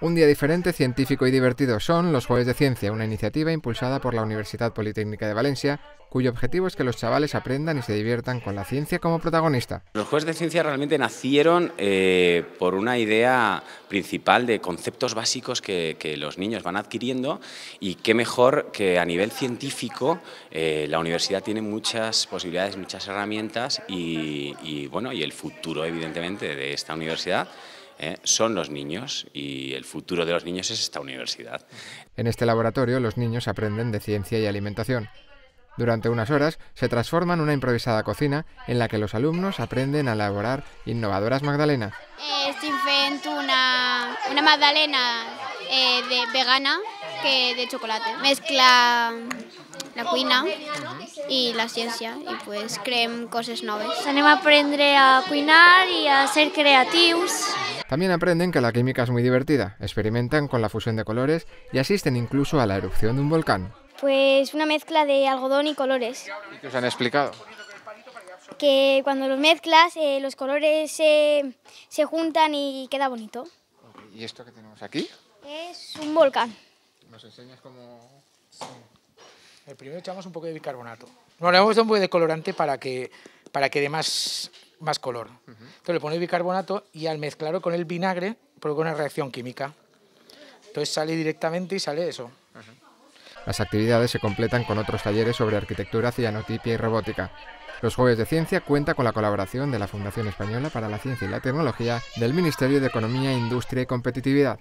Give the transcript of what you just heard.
Un día diferente, científico y divertido son los Jueves de Ciencia, una iniciativa impulsada por la Universidad Politécnica de Valencia, cuyo objetivo es que los chavales aprendan y se diviertan con la ciencia como protagonista. Los Jueves de Ciencia realmente nacieron eh, por una idea principal de conceptos básicos que, los niños van adquiriendo y qué mejor que a nivel científico eh, la universidad tiene muchas posibilidades, muchas herramientas y, bueno, y el futuro evidentemente de esta universidad ¿eh? son los niños y el futuro de los niños es esta universidad. En este laboratorio los niños aprenden de ciencia y alimentación. Durante unas horas se transforma en una improvisada cocina en la que los alumnos aprenden a elaborar innovadoras magdalenas. Eh, se una, una magdalena eh, de vegana que de chocolate. Mezcla la cuina y la ciencia y pues cosas nuevas. Se Anem a a cuinar y a ser creativos. También aprenden que la química es muy divertida, experimentan con la fusión de colores y asisten incluso a la erupción de un volcán. Pues una mezcla de algodón y colores. ¿Y qué os han explicado? Que cuando los mezclas, eh, los colores se juntan y queda bonito. ¿Y esto que tenemos aquí? Es un volcán. ¿Nos enseñas cómo...? Sí. El eh, primero echamos un poco de bicarbonato. Bueno, le hemos dado un poco de colorante para que, para que más más color. Entonces le pones bicarbonato y al mezclarlo con el vinagre provoca una reacción química. Entonces sale directamente y sale eso. Las actividades se completan con otros talleres sobre arquitectura, cianotipia y robótica. Los Jueves de Ciencia cuenta con la colaboración de la Fundación Española para la Ciencia y la Tecnología del Ministerio de Economía, Industria y Competitividad.